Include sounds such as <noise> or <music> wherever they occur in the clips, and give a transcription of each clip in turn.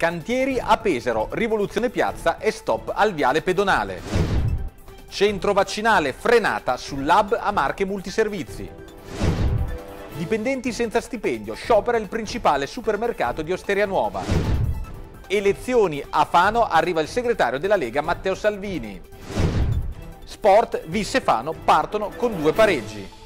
Cantieri a Pesaro, Rivoluzione Piazza e stop al viale pedonale. Centro vaccinale frenata sul lab a marche multiservizi. Dipendenti senza stipendio, sciopera il principale supermercato di Osteria Nuova. Elezioni a Fano arriva il segretario della Lega Matteo Salvini. Sport, Visse Fano partono con due pareggi.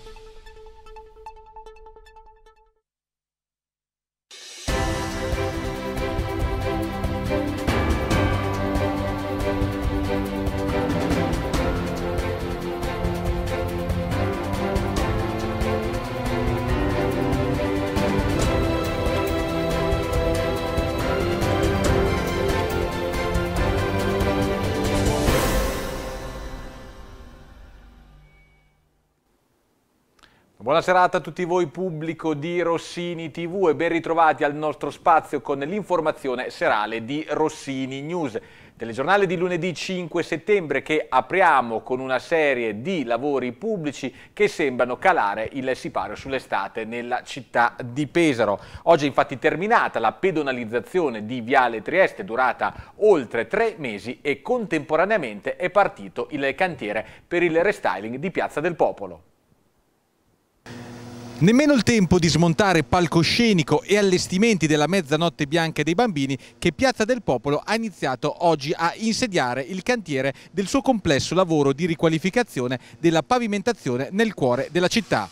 Buona serata a tutti voi pubblico di Rossini TV e ben ritrovati al nostro spazio con l'informazione serale di Rossini News. Telegiornale di lunedì 5 settembre che apriamo con una serie di lavori pubblici che sembrano calare il sipario sull'estate nella città di Pesaro. Oggi è infatti terminata la pedonalizzazione di Viale Trieste durata oltre tre mesi e contemporaneamente è partito il cantiere per il restyling di Piazza del Popolo. Nemmeno il tempo di smontare palcoscenico e allestimenti della mezzanotte bianca dei bambini che Piazza del Popolo ha iniziato oggi a insediare il cantiere del suo complesso lavoro di riqualificazione della pavimentazione nel cuore della città.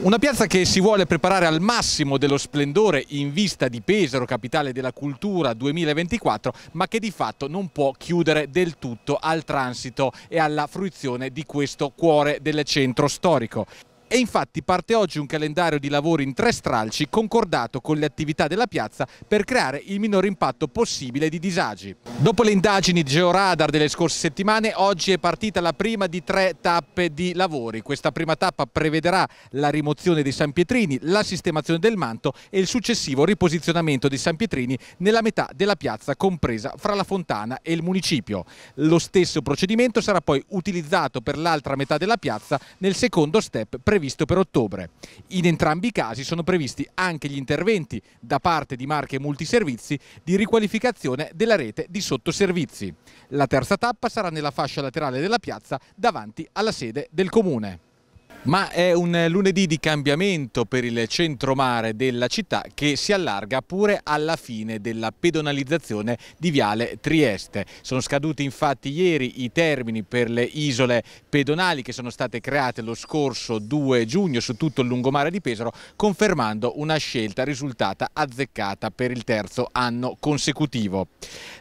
Una piazza che si vuole preparare al massimo dello splendore in vista di Pesaro, capitale della cultura 2024, ma che di fatto non può chiudere del tutto al transito e alla fruizione di questo cuore del centro storico. E infatti parte oggi un calendario di lavori in tre stralci concordato con le attività della piazza per creare il minor impatto possibile di disagi. Dopo le indagini georadar delle scorse settimane, oggi è partita la prima di tre tappe di lavori. Questa prima tappa prevederà la rimozione dei San Pietrini, la sistemazione del manto e il successivo riposizionamento dei San Pietrini nella metà della piazza compresa fra la fontana e il municipio. Lo stesso procedimento sarà poi utilizzato per l'altra metà della piazza nel secondo step previsto previsto per ottobre. In entrambi i casi sono previsti anche gli interventi da parte di marche multiservizi di riqualificazione della rete di sottoservizi. La terza tappa sarà nella fascia laterale della piazza davanti alla sede del comune. Ma è un lunedì di cambiamento per il centro mare della città che si allarga pure alla fine della pedonalizzazione di Viale Trieste. Sono scaduti infatti ieri i termini per le isole pedonali che sono state create lo scorso 2 giugno su tutto il lungomare di Pesaro, confermando una scelta risultata azzeccata per il terzo anno consecutivo.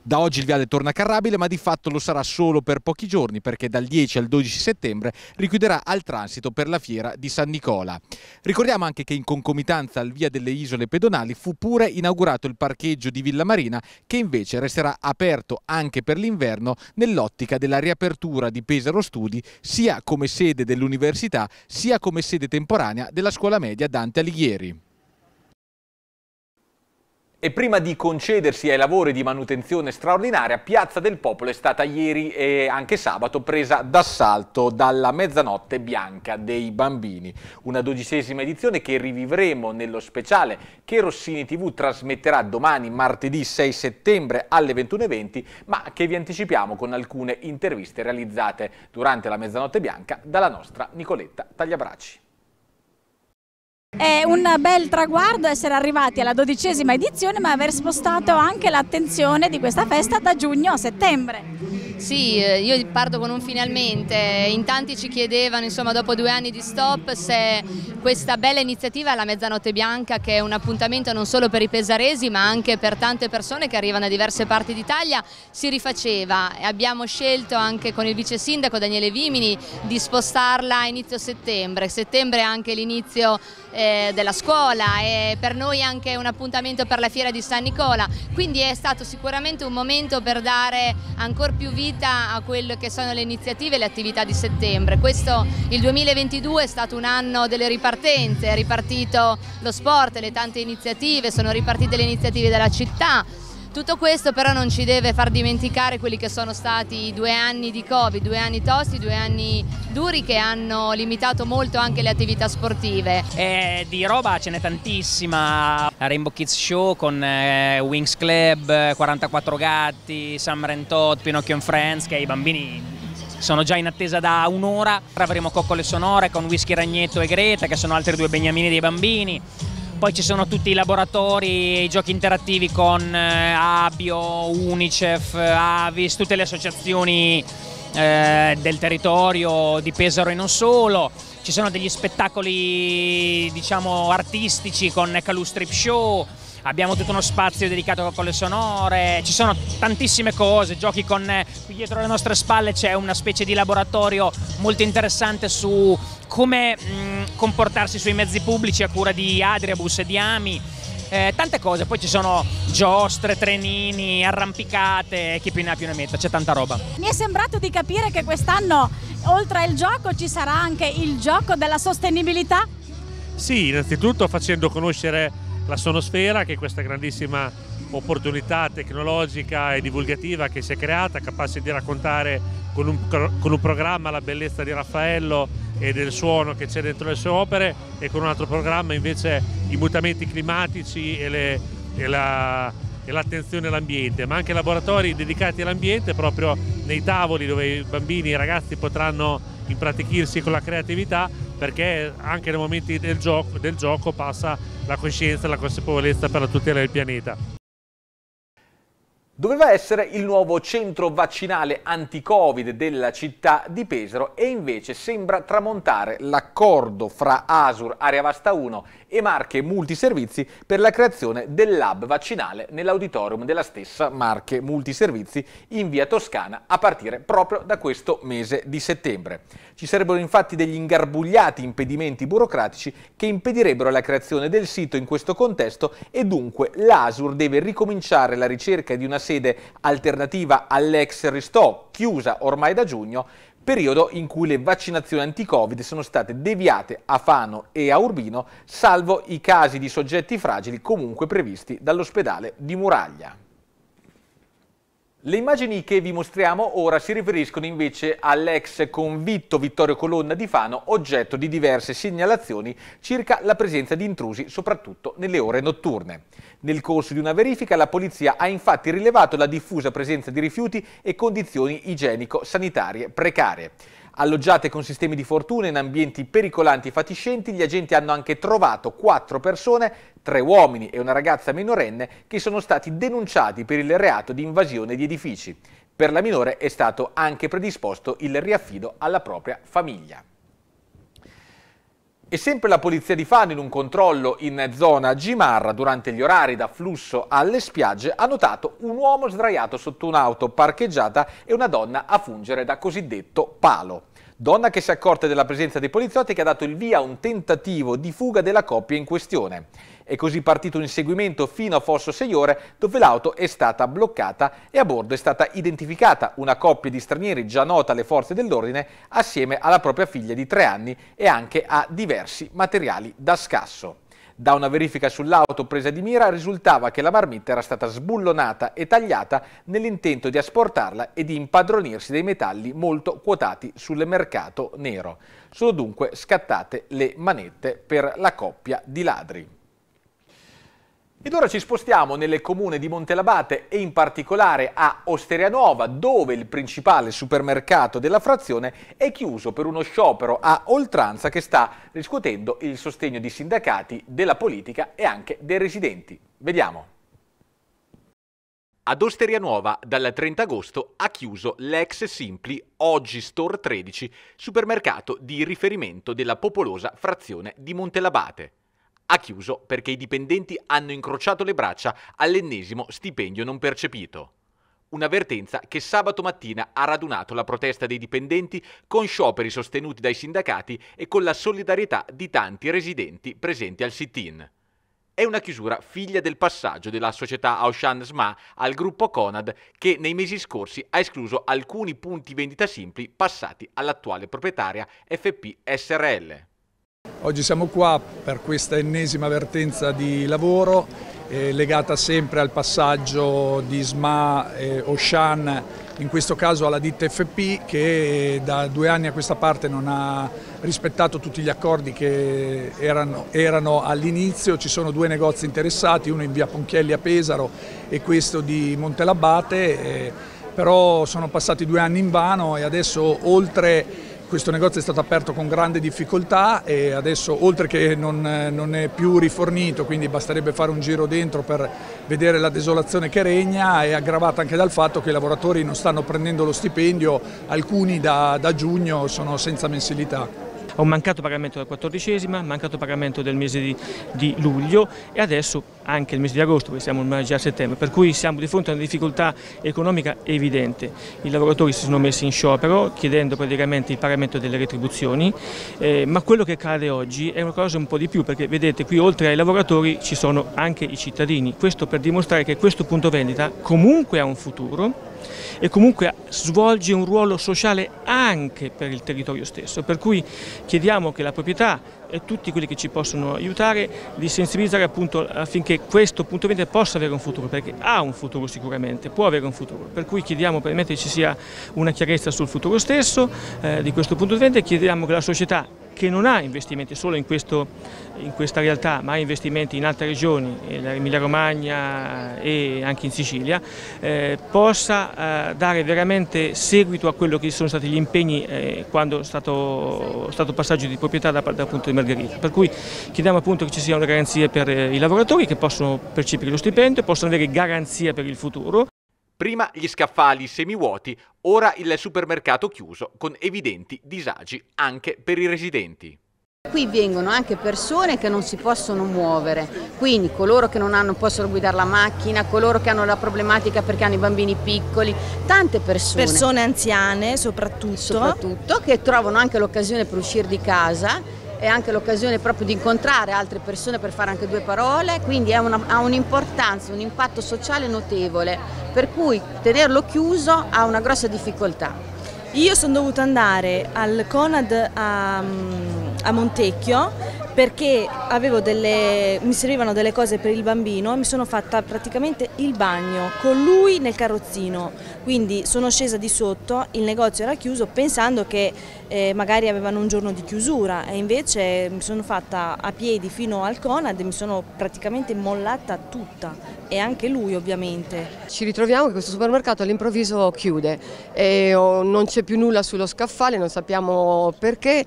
Da oggi il viale torna carrabile, ma di fatto lo sarà solo per pochi giorni perché dal 10 al 12 settembre richiuderà al transito per per la fiera di San Nicola. Ricordiamo anche che in concomitanza al Via delle Isole Pedonali fu pure inaugurato il parcheggio di Villa Marina che invece resterà aperto anche per l'inverno nell'ottica della riapertura di Pesaro Studi sia come sede dell'università sia come sede temporanea della scuola media Dante Alighieri. E prima di concedersi ai lavori di manutenzione straordinaria, Piazza del Popolo è stata ieri e anche sabato presa d'assalto dalla mezzanotte bianca dei bambini. Una dodicesima edizione che rivivremo nello speciale che Rossini TV trasmetterà domani martedì 6 settembre alle 21.20, ma che vi anticipiamo con alcune interviste realizzate durante la mezzanotte bianca dalla nostra Nicoletta Tagliabraci. È un bel traguardo essere arrivati alla dodicesima edizione ma aver spostato anche l'attenzione di questa festa da giugno a settembre. Sì, eh, io parto con un finalmente, in tanti ci chiedevano insomma, dopo due anni di stop se questa bella iniziativa La Mezzanotte Bianca che è un appuntamento non solo per i pesaresi ma anche per tante persone che arrivano da diverse parti d'Italia si rifaceva abbiamo scelto anche con il vice sindaco Daniele Vimini di spostarla a inizio settembre, settembre è anche l'inizio eh, della scuola e per noi anche un appuntamento per la fiera di San Nicola, quindi è stato sicuramente un momento per dare ancora più vita a quelle che sono le iniziative e le attività di settembre. Questo, il 2022 è stato un anno delle ripartenze, è ripartito lo sport, le tante iniziative, sono ripartite le iniziative della città, tutto questo però non ci deve far dimenticare quelli che sono stati i due anni di Covid, due anni tosti, due anni duri che hanno limitato molto anche le attività sportive. Eh, di roba ce n'è tantissima, la Rainbow Kids Show con eh, Wings Club, 44 Gatti, Sam Todd, Pinocchio and Friends che i bambini sono già in attesa da un'ora. Avremo Coccole Sonore con Whisky Ragnetto e Greta, che sono altri due beniamini dei bambini. Poi ci sono tutti i laboratori, i giochi interattivi con eh, Abio, Unicef, Avis, tutte le associazioni eh, del territorio di Pesaro e non solo. Ci sono degli spettacoli, diciamo, artistici con Ecalu Strip Show. Abbiamo tutto uno spazio dedicato con le sonore, ci sono tantissime cose, giochi con... Eh, qui dietro le nostre spalle c'è una specie di laboratorio molto interessante su come mm, comportarsi sui mezzi pubblici a cura di Adriabus e di Ami. Eh, tante cose, poi ci sono giostre, trenini, arrampicate, chi più ne ha più ne metta, c'è tanta roba. Mi è sembrato di capire che quest'anno, oltre al gioco, ci sarà anche il gioco della sostenibilità? Sì, innanzitutto facendo conoscere la Sonosfera, che è questa grandissima opportunità tecnologica e divulgativa che si è creata, capace di raccontare con un, con un programma la bellezza di Raffaello e del suono che c'è dentro le sue opere e con un altro programma invece i mutamenti climatici e, le, e la, e l'attenzione all'ambiente, ma anche laboratori dedicati all'ambiente proprio nei tavoli dove i bambini e i ragazzi potranno impratichirsi con la creatività perché anche nei momenti del gioco, del gioco passa la coscienza e la consapevolezza per la tutela del pianeta. Doveva essere il nuovo centro vaccinale anti-Covid della città di Pesaro e invece sembra tramontare l'accordo fra Asur Area Vasta 1 e Marche Multiservizi per la creazione del lab vaccinale nell'auditorium della stessa Marche Multiservizi in via Toscana a partire proprio da questo mese di settembre. Ci sarebbero infatti degli ingarbugliati impedimenti burocratici che impedirebbero la creazione del sito in questo contesto e dunque l'ASUR deve ricominciare la ricerca di una sede alternativa all'ex Ristò, chiusa ormai da giugno, periodo in cui le vaccinazioni anti-Covid sono state deviate a Fano e a Urbino, salvo i casi di soggetti fragili comunque previsti dall'ospedale di Muraglia. Le immagini che vi mostriamo ora si riferiscono invece all'ex convitto Vittorio Colonna di Fano, oggetto di diverse segnalazioni circa la presenza di intrusi, soprattutto nelle ore notturne. Nel corso di una verifica la polizia ha infatti rilevato la diffusa presenza di rifiuti e condizioni igienico-sanitarie precarie. Alloggiate con sistemi di fortuna in ambienti pericolanti e fatiscenti, gli agenti hanno anche trovato quattro persone, tre uomini e una ragazza minorenne, che sono stati denunciati per il reato di invasione di edifici. Per la minore è stato anche predisposto il riaffido alla propria famiglia. E sempre la polizia di Fano in un controllo in zona Gimarra durante gli orari da flusso alle spiagge ha notato un uomo sdraiato sotto un'auto parcheggiata e una donna a fungere da cosiddetto palo. Donna che si è accorta della presenza dei poliziotti che ha dato il via a un tentativo di fuga della coppia in questione. È così partito un inseguimento fino a Fosso Seiore dove l'auto è stata bloccata e a bordo è stata identificata una coppia di stranieri già nota alle forze dell'ordine assieme alla propria figlia di tre anni e anche a diversi materiali da scasso. Da una verifica sull'auto presa di mira risultava che la marmitta era stata sbullonata e tagliata nell'intento di asportarla e di impadronirsi dei metalli molto quotati sul mercato nero. Sono dunque scattate le manette per la coppia di ladri. Ed ora ci spostiamo nel comune di Montelabate e in particolare a Osteria Nuova, dove il principale supermercato della frazione è chiuso per uno sciopero a oltranza che sta riscuotendo il sostegno di sindacati, della politica e anche dei residenti. Vediamo. Ad Osteria Nuova, dal 30 agosto ha chiuso l'ex Simpli Oggi Store 13, supermercato di riferimento della popolosa frazione di Montelabate ha chiuso perché i dipendenti hanno incrociato le braccia all'ennesimo stipendio non percepito. Un'avvertenza che sabato mattina ha radunato la protesta dei dipendenti con scioperi sostenuti dai sindacati e con la solidarietà di tanti residenti presenti al sit-in. È una chiusura figlia del passaggio della società Auchan SMA al gruppo Conad che nei mesi scorsi ha escluso alcuni punti vendita simpli passati all'attuale proprietaria FP SRL. Oggi siamo qua per questa ennesima vertenza di lavoro eh, legata sempre al passaggio di SMA e Oshan, in questo caso alla ditta FP che da due anni a questa parte non ha rispettato tutti gli accordi che erano, erano all'inizio, ci sono due negozi interessati, uno in via Ponchielli a Pesaro e questo di Montelabate, eh, però sono passati due anni in vano e adesso oltre questo negozio è stato aperto con grande difficoltà e adesso oltre che non, non è più rifornito, quindi basterebbe fare un giro dentro per vedere la desolazione che regna, è aggravata anche dal fatto che i lavoratori non stanno prendendo lo stipendio, alcuni da, da giugno sono senza mensilità a un mancato pagamento della quattordicesima, mancato pagamento del mese di, di luglio e adesso anche il mese di agosto, perché siamo già a settembre, per cui siamo di fronte a una difficoltà economica evidente. I lavoratori si sono messi in sciopero chiedendo praticamente il pagamento delle retribuzioni, eh, ma quello che accade oggi è una cosa un po' di più, perché vedete qui oltre ai lavoratori ci sono anche i cittadini, questo per dimostrare che questo punto vendita comunque ha un futuro e comunque svolge un ruolo sociale anche per il territorio stesso, per cui chiediamo che la proprietà e tutti quelli che ci possono aiutare di sensibilizzare appunto affinché questo punto vendita possa avere un futuro, perché ha un futuro sicuramente, può avere un futuro, per cui chiediamo che ci sia una chiarezza sul futuro stesso eh, di questo punto di vendita e chiediamo che la società che non ha investimenti solo in, questo, in questa realtà, ma ha investimenti in altre regioni, in eh, Emilia Romagna e anche in Sicilia, eh, possa eh, dare veramente seguito a quello che sono stati gli impegni eh, quando è stato, stato, passaggio di proprietà da, da appunto di Margherita. Per cui chiediamo appunto che ci siano garanzie per eh, i lavoratori che possono percepire lo stipendio, e possono avere garanzia per il futuro. Prima gli scaffali semivuoti, ora il supermercato chiuso con evidenti disagi anche per i residenti. Qui vengono anche persone che non si possono muovere, quindi coloro che non hanno, possono guidare la macchina, coloro che hanno la problematica perché hanno i bambini piccoli, tante persone. Persone anziane soprattutto. Soprattutto che trovano anche l'occasione per uscire di casa è anche l'occasione proprio di incontrare altre persone per fare anche due parole, quindi una, ha un'importanza, un impatto sociale notevole, per cui tenerlo chiuso ha una grossa difficoltà. Io sono dovuta andare al Conad a, a Montecchio perché delle, mi servivano delle cose per il bambino e mi sono fatta praticamente il bagno con lui nel carrozzino, quindi sono scesa di sotto, il negozio era chiuso pensando che eh, magari avevano un giorno di chiusura e invece mi sono fatta a piedi fino al Conad e mi sono praticamente mollata tutta e anche lui ovviamente. Ci ritroviamo che questo supermercato all'improvviso chiude e oh, non c'è più nulla sullo scaffale, non sappiamo perché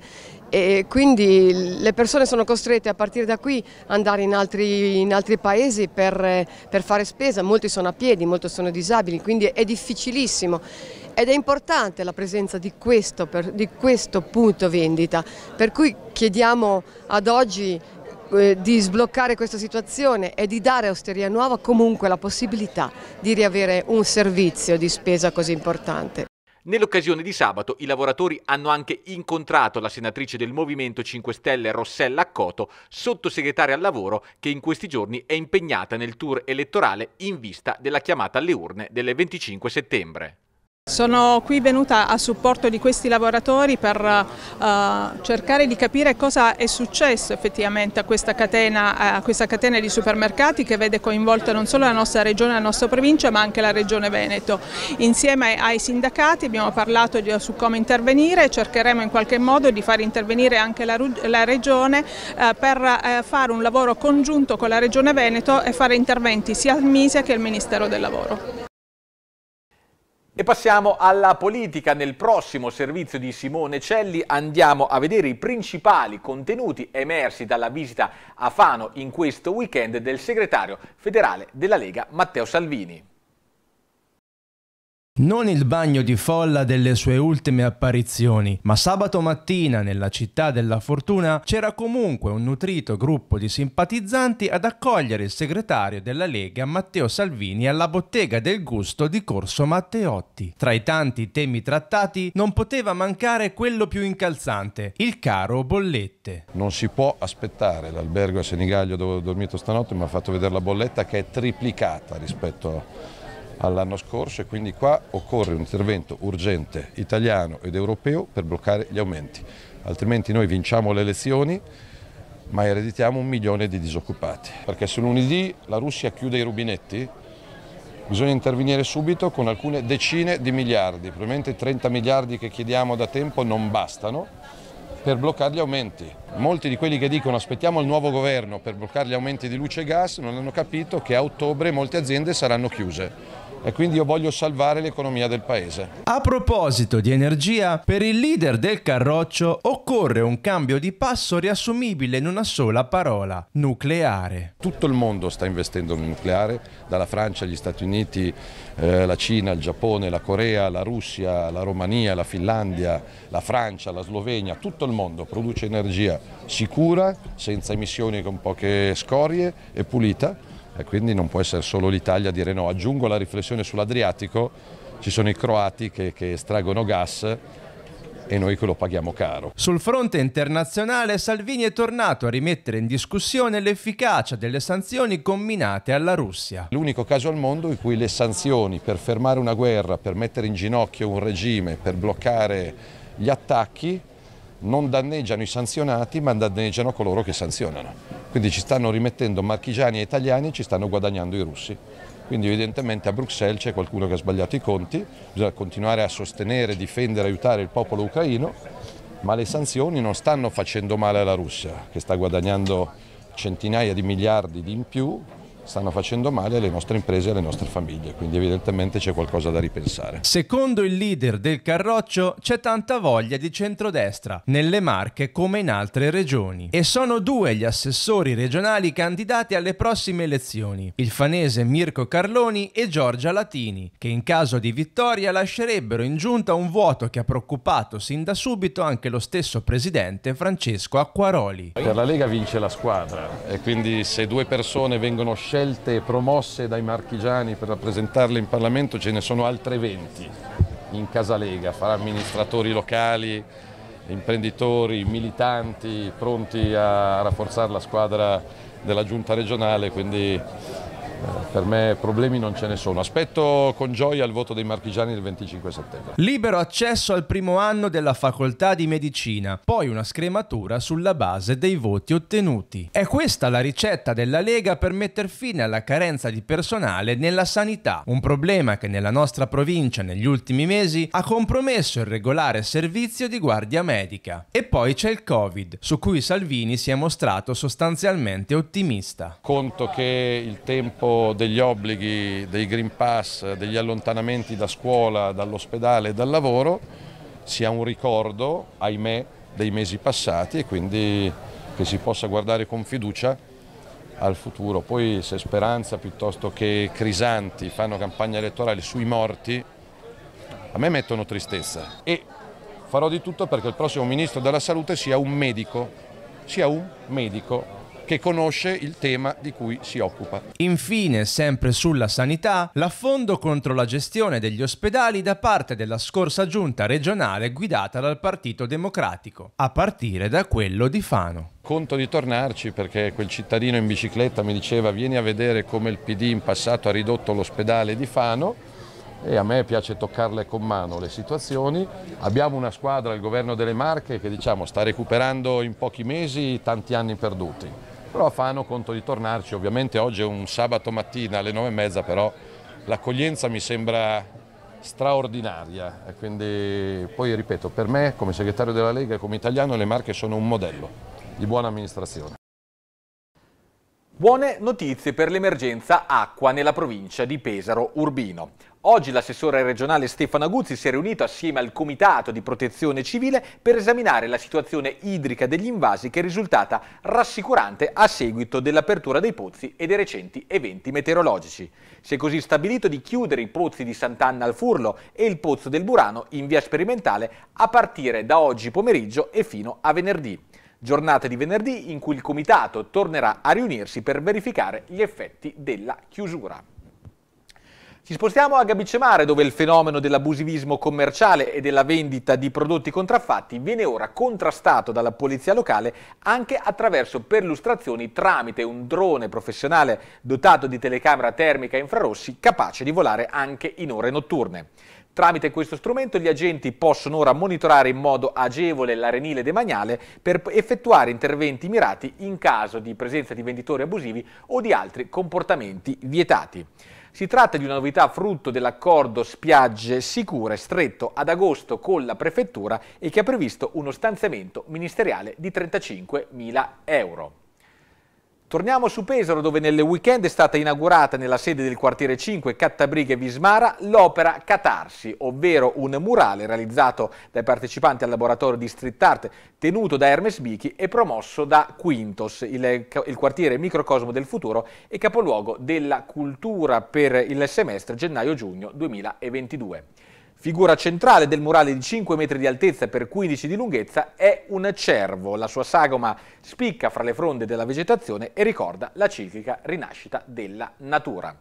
e quindi le persone sono costrette a partire da qui andare in altri, in altri paesi per, per, fare spesa, molti sono a piedi, molti sono disabili, quindi è difficilissimo ed è importante la presenza di questo, per, di questo punto vendita, per cui chiediamo ad oggi eh, di sbloccare questa situazione e di dare a Osteria Nuova comunque la possibilità di riavere un servizio di spesa così importante. Nell'occasione di sabato i lavoratori hanno anche incontrato la senatrice del Movimento 5 Stelle Rossella Accoto, sottosegretaria al lavoro, che in questi giorni è impegnata nel tour elettorale in vista della chiamata alle urne del 25 settembre. Sono qui venuta a supporto di questi lavoratori per uh, cercare di capire cosa è successo effettivamente a questa, catena, a questa, catena, di supermercati che vede coinvolta non solo la nostra regione, la nostra provincia ma anche la regione Veneto. Insieme ai sindacati abbiamo parlato di, su come intervenire e cercheremo in qualche modo di far intervenire anche la, la regione uh, per uh, fare un lavoro congiunto con la regione Veneto e fare interventi sia al MISE che al Ministero del Lavoro. E passiamo alla politica. Nel prossimo servizio di Simone Celli andiamo a vedere i principali contenuti emersi dalla visita a Fano in questo weekend del segretario federale della Lega Matteo Salvini. Non il bagno di folla delle sue ultime apparizioni, ma sabato mattina nella città della fortuna c'era comunque un nutrito gruppo di simpatizzanti ad accogliere il segretario della Lega Matteo Salvini alla bottega del gusto di Corso Matteotti. Tra i tanti temi trattati non poteva mancare quello più incalzante, il caro bollette. Non si può aspettare l'albergo a Senigaglio dove ho dormito stanotte mi ha fatto vedere la bolletta che è triplicata rispetto a all'anno scorso e quindi qua occorre un intervento urgente italiano ed europeo per bloccare gli aumenti, altrimenti noi vinciamo le elezioni ma ereditiamo un milione di disoccupati, perché se lunedì la Russia chiude i rubinetti bisogna intervenire subito con alcune decine di miliardi, probabilmente 30 miliardi che chiediamo da tempo non bastano per bloccare gli aumenti. Molti di quelli che dicono aspettiamo il nuovo governo per bloccare gli aumenti di luce e gas non hanno capito che a ottobre molte aziende saranno chiuse e quindi io voglio salvare l'economia del paese. A proposito di energia, per il leader del Carroccio occorre un cambio di passo riassumibile in una sola parola, nucleare. Tutto il mondo sta investendo nel nucleare, dalla Francia agli Stati Uniti, eh, la Cina, il Giappone, la Corea, la Russia, la Romania, la Finlandia, la Francia, la Slovenia, tutto il mondo produce energia sicura, senza emissioni con poche scorie e pulita e quindi non può essere solo l'Italia a dire no. Aggiungo la riflessione sull'Adriatico, ci sono i croati che, che estraggono gas e noi che lo paghiamo caro. Sul fronte internazionale Salvini è tornato a rimettere in discussione l'efficacia delle sanzioni combinate alla Russia. L'unico caso al mondo in cui le sanzioni per fermare una guerra, per mettere in ginocchio un regime, per bloccare gli attacchi non danneggiano i sanzionati ma danneggiano coloro che sanzionano. Quindi ci stanno rimettendo marchigiani e italiani e ci stanno guadagnando i russi. Quindi evidentemente a Bruxelles c'è qualcuno che ha sbagliato i conti, bisogna continuare a sostenere, difendere, aiutare il popolo ucraino, ma le sanzioni non stanno facendo male alla Russia, che sta guadagnando centinaia di miliardi di in più, stanno facendo male alle nostre imprese e alle nostre famiglie, quindi evidentemente c'è qualcosa da ripensare. Secondo il leader del Carroccio c'è tanta voglia di centrodestra nelle Marche come in altre regioni e sono due gli assessori regionali candidati alle prossime elezioni, il fanese Mirko Carloni e Giorgia Latini, che in caso di vittoria lascerebbero in giunta un vuoto che ha preoccupato sin da subito anche lo stesso presidente Francesco Acquaroli. Per la Lega vince la squadra e quindi se due persone vengono scelte scelte promosse dai marchigiani per rappresentarle in Parlamento ce ne sono altre 20 in Casalega, fra amministratori locali, imprenditori, militanti pronti a rafforzare la squadra della giunta regionale, quindi per me problemi non ce ne sono. Aspetto con gioia il voto dei marchigiani del 25 settembre. Libero accesso al primo anno della facoltà di medicina, poi una scrematura sulla base dei voti ottenuti. È questa la ricetta della Lega per metter fine alla carenza di personale nella sanità, un problema che nella nostra provincia negli ultimi mesi ha compromesso il regolare servizio di guardia medica. E poi c'è il Covid, su cui Salvini si è mostrato sostanzialmente ottimista. Conto che il tempo degli obblighi dei Green Pass, degli allontanamenti da scuola, dall'ospedale e dal lavoro, sia un ricordo, ahimè, dei mesi passati e quindi che si possa guardare con fiducia al futuro. Poi se Speranza piuttosto che Crisanti fanno campagna elettorale sui morti, a me mettono tristezza e farò di tutto perché il prossimo ministro della salute sia un medico, sia un medico che conosce il tema di cui si occupa. Infine, sempre sulla sanità, l'affondo contro la gestione degli ospedali da parte della scorsa giunta regionale guidata dal Partito Democratico, a partire da quello di Fano. Conto di tornarci perché quel cittadino in bicicletta mi diceva vieni a vedere come il PD in passato ha ridotto l'ospedale di Fano e a me piace toccarle con mano le situazioni. Abbiamo una squadra, il governo delle Marche, che diciamo, sta recuperando in pochi mesi tanti anni perduti però Fano conto di tornarci, ovviamente oggi è un sabato mattina alle 9.30 però l'accoglienza mi sembra straordinaria, quindi poi ripeto, per me come segretario della Lega e come italiano le Marche sono un modello di buona amministrazione. Buone notizie per l'emergenza acqua nella provincia di Pesaro Urbino. Oggi l'assessore regionale Stefano Aguzzi si è riunito assieme al Comitato di Protezione Civile per esaminare la situazione idrica degli invasi che è risultata rassicurante a seguito dell'apertura dei pozzi e dei recenti eventi meteorologici. Si è così stabilito di chiudere i pozzi di Sant'Anna al Furlo e il pozzo del Burano in via sperimentale a partire da oggi pomeriggio e fino a venerdì. Giornata di venerdì in cui il Comitato tornerà a riunirsi per verificare gli effetti della chiusura. Ci spostiamo a Gabicemare dove il fenomeno dell'abusivismo commerciale e della vendita di prodotti contraffatti viene ora contrastato dalla polizia locale anche attraverso perlustrazioni tramite un drone professionale dotato di telecamera termica infrarossi capace di volare anche in ore notturne. Tramite questo strumento gli agenti possono ora monitorare in modo agevole l'arenile demaniale per effettuare interventi mirati in caso di presenza di venditori abusivi o di altri comportamenti vietati. Si tratta di una novità frutto dell'accordo spiagge sicure stretto ad agosto con la prefettura e che ha previsto uno stanziamento ministeriale di 35.000 euro. Torniamo su Pesaro dove nel weekend è stata inaugurata nella sede del quartiere 5 Cattabriga e Vismara l'opera Catarsi, ovvero un murale realizzato dai partecipanti al laboratorio di street art tenuto da Hermes Bichi e promosso da Quintos, il, il quartiere microcosmo del futuro e capoluogo della cultura per il semestre gennaio-giugno 2022. Figura centrale del murale di 5 metri di altezza per 15 di lunghezza è un cervo. La sua sagoma spicca fra le fronde della vegetazione e ricorda la ciclica rinascita della natura.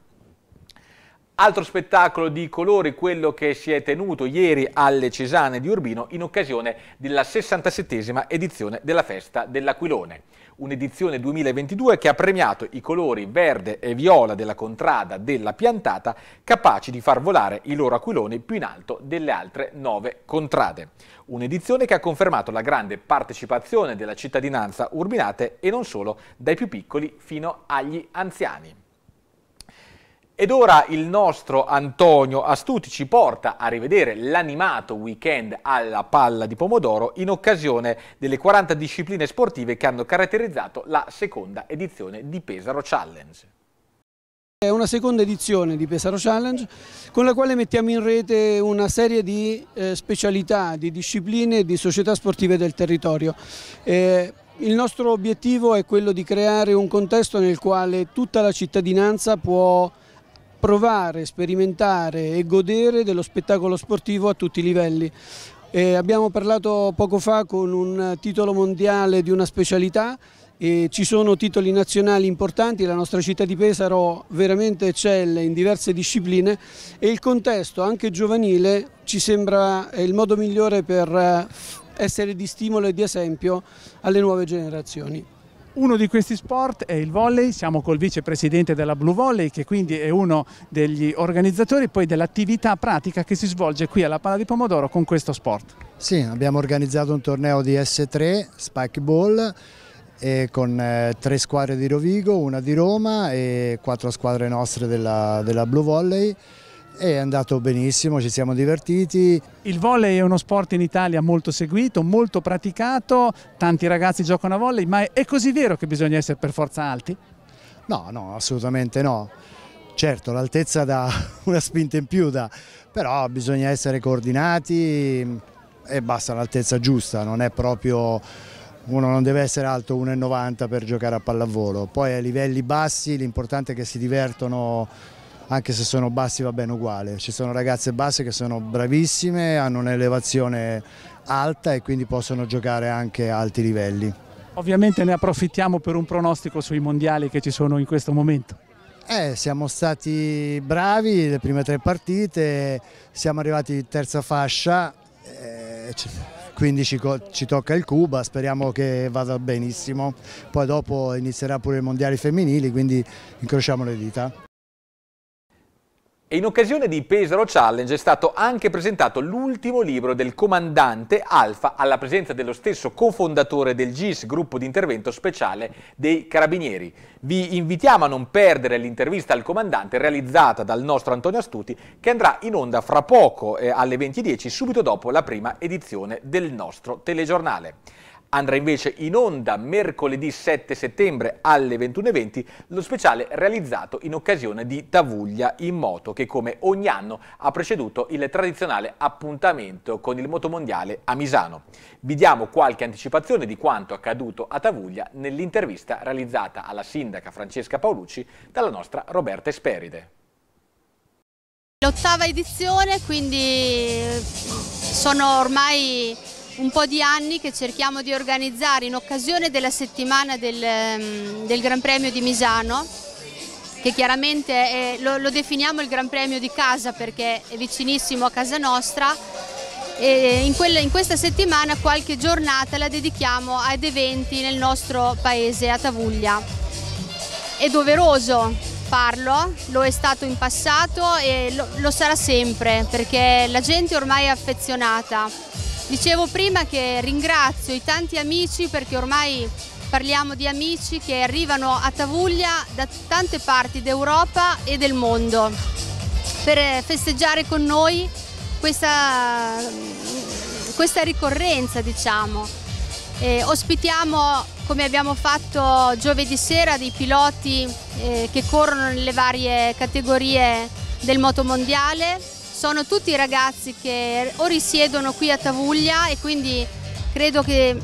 Altro spettacolo di colori, quello che si è tenuto ieri alle Cesane di Urbino in occasione della 67esima edizione della Festa dell'Aquilone un'edizione 2022 che ha premiato i colori verde e viola della contrada della piantata, capaci di far volare i loro aquiloni più in alto delle altre nove contrade. Un'edizione che ha confermato la grande partecipazione della cittadinanza urbinate e non solo, dai più piccoli fino agli anziani. Ed ora il nostro Antonio Astuti ci porta a rivedere l'animato weekend alla palla di pomodoro in occasione delle 40 discipline sportive che hanno caratterizzato la seconda edizione di Pesaro Challenge. È una seconda edizione di Pesaro Challenge con la quale mettiamo in rete una serie di eh, specialità, di discipline e di società sportive del territorio. Eh, il nostro obiettivo è quello di creare un contesto nel quale tutta la cittadinanza può provare, sperimentare e godere dello spettacolo sportivo a tutti i livelli. Eh, abbiamo parlato poco fa con un titolo mondiale di una specialità e ci sono titoli nazionali importanti, la nostra città di Pesaro veramente eccelle in diverse discipline e il contesto anche giovanile ci sembra il modo migliore per eh, essere di stimolo e di esempio alle nuove generazioni. Uno di questi sport è il volley, siamo col vicepresidente della Blue Volley che quindi è uno degli organizzatori poi dell'attività pratica che si svolge qui alla Pala di Pomodoro con questo sport. Sì, abbiamo organizzato un torneo di S3, Spike Ball, con eh, tre squadre di Rovigo, una di Roma e quattro squadre nostre della, della Blue Volley è andato benissimo, ci siamo divertiti. Il volley è uno sport in Italia molto seguito, molto praticato, tanti ragazzi giocano a volley, ma è così vero che bisogna essere per forza alti? No, no, assolutamente no. Certo, l'altezza dà <laughs> una spinta in più, dà, però bisogna essere coordinati e basta l'altezza giusta, non è proprio uno non deve essere alto 1,90 per giocare a pallavolo. Poi a livelli bassi l'importante è che si divertono anche se sono bassi va bene uguale, ci sono ragazze basse che sono bravissime, hanno un'elevazione alta e quindi possono giocare anche a alti livelli. Ovviamente ne approfittiamo per un pronostico sui mondiali che ci sono in questo momento. Eh, siamo stati bravi le prime tre partite, siamo arrivati in terza fascia, eh, quindi ci, ci, tocca il Cuba, speriamo che vada benissimo. Poi dopo inizierà pure i mondiali femminili, quindi incrociamo le dita. E in occasione di Pesaro Challenge è stato anche presentato l'ultimo libro del comandante Alfa alla presenza dello stesso cofondatore del GIS, gruppo di intervento speciale dei Carabinieri. Vi invitiamo a non perdere l'intervista al comandante realizzata dal nostro Antonio Astuti che andrà in onda fra poco eh, alle 20.10 subito dopo la prima edizione del nostro telegiornale. Andrà invece in onda mercoledì 7 settembre alle 21.20 lo speciale realizzato in occasione di Tavuglia in moto che come ogni anno ha preceduto il tradizionale appuntamento con il motomondiale a Misano. Vi diamo qualche anticipazione di quanto accaduto a Tavuglia nell'intervista realizzata alla sindaca Francesca Paolucci dalla nostra Roberta Esperide. L'ottava edizione quindi eh, sono ormai un po' di anni che cerchiamo di organizzare in occasione della settimana del, ehm, del Gran Premio di Misano che chiaramente è, lo, lo, definiamo il Gran Premio di casa perché è vicinissimo a casa nostra e in, quella, in questa settimana qualche giornata la dedichiamo ad eventi nel nostro paese a Tavuglia. È doveroso farlo, lo è stato in passato e lo, lo sarà sempre perché la gente ormai è affezionata Dicevo prima che ringrazio i tanti amici perché ormai parliamo di amici che arrivano a Tavuglia da tante parti d'Europa e del mondo per festeggiare con noi questa, questa ricorrenza diciamo. Eh, ospitiamo come abbiamo fatto giovedì sera dei piloti eh, che corrono nelle varie categorie del motomondiale sono tutti ragazzi che o risiedono qui a Tavuglia e quindi credo che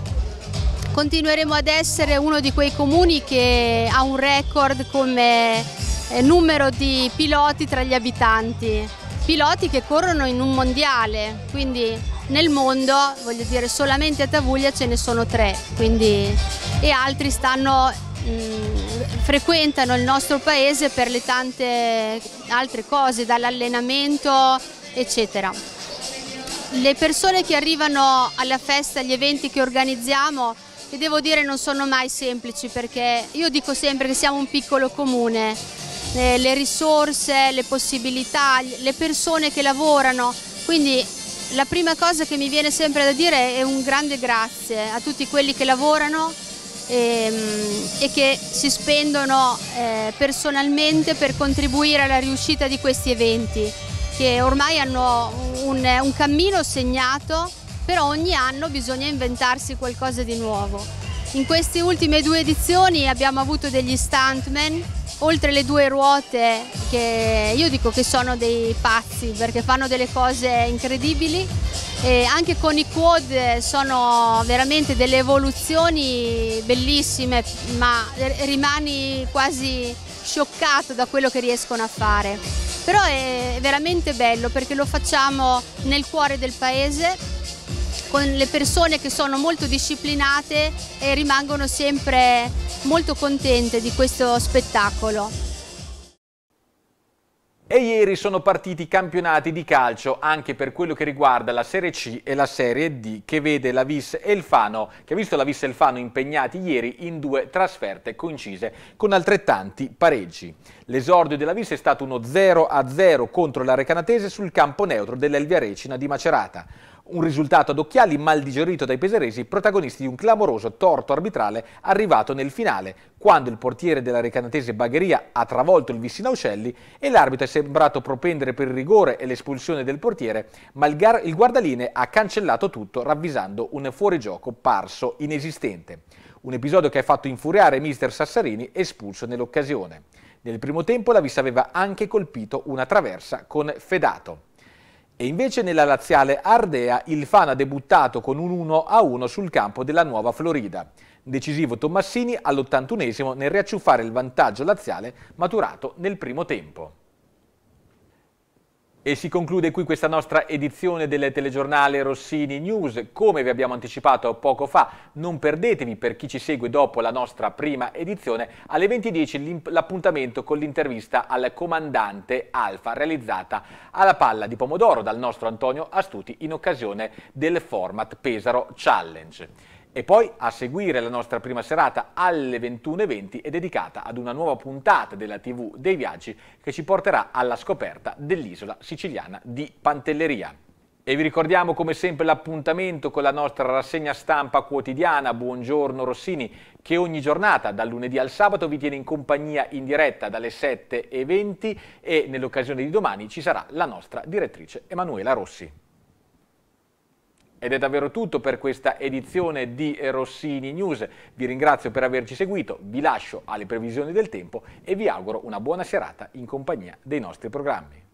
continueremo ad essere uno di quei comuni che ha un record come eh, numero di piloti tra gli abitanti, piloti che corrono in un mondiale, quindi nel mondo, voglio dire, solamente a Tavuglia ce ne sono tre, quindi, e altri stanno Mm, frequentano il nostro paese per le tante altre cose, dall'allenamento eccetera. Le persone che arrivano alla festa, agli eventi che organizziamo, che devo dire non sono mai semplici perché io dico sempre che siamo un piccolo comune, eh, le risorse, le possibilità, le persone che lavorano, quindi la prima cosa che mi viene sempre da dire è un grande grazie a tutti quelli che lavorano, e, ehm, e che si spendono eh, personalmente per contribuire alla riuscita di questi eventi che ormai hanno un, un cammino segnato però ogni anno bisogna inventarsi qualcosa di nuovo. In queste ultime due edizioni abbiamo avuto degli stuntmen oltre le due ruote che io dico che sono dei pazzi perché fanno delle cose incredibili, e anche con i quad eh, sono veramente delle evoluzioni bellissime ma rimani quasi scioccato da quello che riescono a fare però è veramente bello perché lo facciamo nel cuore del paese con le persone che sono molto disciplinate e rimangono sempre molto contente di questo spettacolo. E ieri sono partiti i campionati di calcio anche per quello che riguarda la Serie C e la Serie D che vede la Vis Elfano, che ha visto la Vis Elfano impegnati ieri in due trasferte coincise con altrettanti pareggi. L'esordio della Vis è stato uno 0-0 contro la Recanatese sul campo neutro dell'Elvia Recina di Macerata. Un risultato ad occhiali mal digerito dai peseresi, protagonisti di un clamoroso torto arbitrale arrivato nel finale, quando il portiere della recanatese Bagheria ha travolto il Vissina Uccelli e l'arbitro è sembrato propendere per il rigore e l'espulsione del portiere, ma il, il guardaline ha cancellato tutto ravvisando un fuorigioco parso inesistente. Un episodio che ha fatto infuriare mister Sassarini espulso nell'occasione. Nel primo tempo la Vissa aveva anche colpito una traversa con Fedato. E invece nella laziale Ardea il Fana ha debuttato con un 1-1 a sul campo della Nuova Florida. Decisivo Tommassini all'81esimo nel riacciuffare il vantaggio laziale maturato nel primo tempo. E si conclude qui questa nostra edizione del telegiornale Rossini News. Come vi abbiamo anticipato poco fa, non perdetevi per chi ci segue dopo la nostra prima edizione alle 20.10 l'appuntamento con l'intervista al comandante Alfa realizzata alla palla di pomodoro dal nostro Antonio Astuti in occasione del format Pesaro Challenge. E poi a seguire la nostra prima serata alle 21.20 è dedicata ad una nuova puntata della TV dei viaggi che ci porterà alla scoperta dell'isola siciliana di Pantelleria. E vi ricordiamo come sempre l'appuntamento con la nostra rassegna stampa quotidiana Buongiorno Rossini che ogni giornata dal lunedì al sabato vi tiene in compagnia in diretta dalle 7.20 e nell'occasione di domani ci sarà la nostra direttrice Emanuela Rossi. Ed è davvero tutto per questa edizione di eh, Rossini News. Vi ringrazio per averci seguito, vi lascio alle previsioni del tempo e vi auguro una buona serata in compagnia dei nostri programmi.